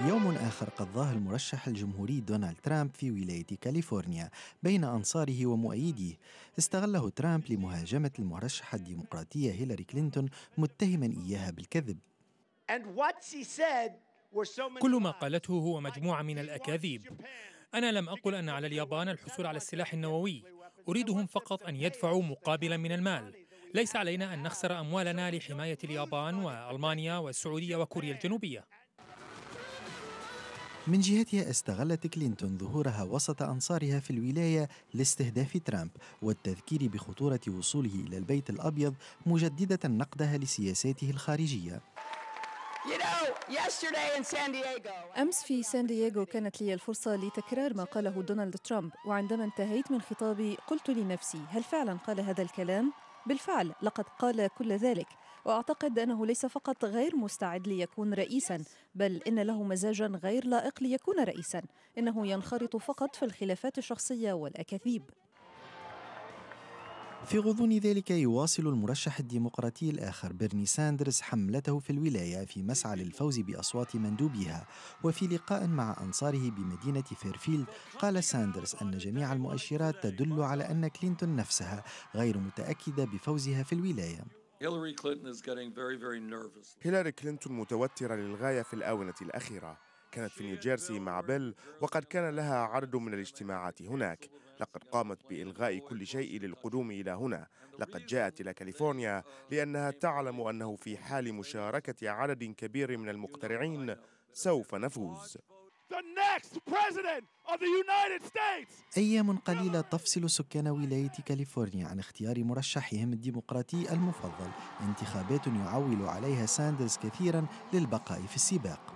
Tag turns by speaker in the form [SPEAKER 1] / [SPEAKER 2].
[SPEAKER 1] يوم آخر قضاه المرشح الجمهوري دونالد ترامب في ولاية كاليفورنيا بين أنصاره ومؤيديه استغله ترامب لمهاجمة المرشحة الديمقراطية هيلاري كلينتون متهما إياها بالكذب
[SPEAKER 2] كل ما قالته هو مجموعة من الأكاذيب أنا لم أقل أن على اليابان الحصول على السلاح النووي أريدهم فقط أن يدفعوا مقابلا من المال ليس علينا أن نخسر أموالنا لحماية اليابان وألمانيا والسعودية وكوريا الجنوبية
[SPEAKER 1] من جهتها استغلت كلينتون ظهورها وسط أنصارها في الولاية لاستهداف ترامب والتذكير بخطورة وصوله إلى البيت الأبيض مجددة نقدها لسياساته الخارجية
[SPEAKER 3] أمس في سان دييغو كانت لي الفرصة لتكرار ما قاله دونالد ترامب وعندما انتهيت من خطابي قلت لنفسي هل فعلا قال هذا الكلام؟ بالفعل لقد قال كل ذلك وأعتقد أنه ليس فقط غير مستعد ليكون رئيسا بل إن له مزاجا غير لائق ليكون رئيسا إنه ينخرط فقط في الخلافات الشخصية والأكاذيب
[SPEAKER 1] في غضون ذلك يواصل المرشح الديمقراطي الآخر بيرني ساندرز حملته في الولاية في مسعى للفوز بأصوات مندوبيها وفي لقاء مع أنصاره بمدينة فيرفيلد قال ساندرز أن جميع المؤشرات تدل على أن كلينتون نفسها غير متأكدة بفوزها
[SPEAKER 4] في الولاية هيلاري كلينتون متوترة للغاية في الآونة الأخيرة كانت في نيوجيرسي مع بيل وقد كان لها عدد من الاجتماعات هناك لقد قامت بإلغاء كل شيء للقدوم إلى هنا لقد جاءت إلى كاليفورنيا لأنها تعلم أنه في حال مشاركة عدد كبير من المقترعين سوف نفوز
[SPEAKER 1] أيام قليلة تفصل سكان ولاية كاليفورنيا عن اختيار مرشحهم الديمقراطي المفضل انتخابات يعول عليها ساندرز كثيرا للبقاء في السباق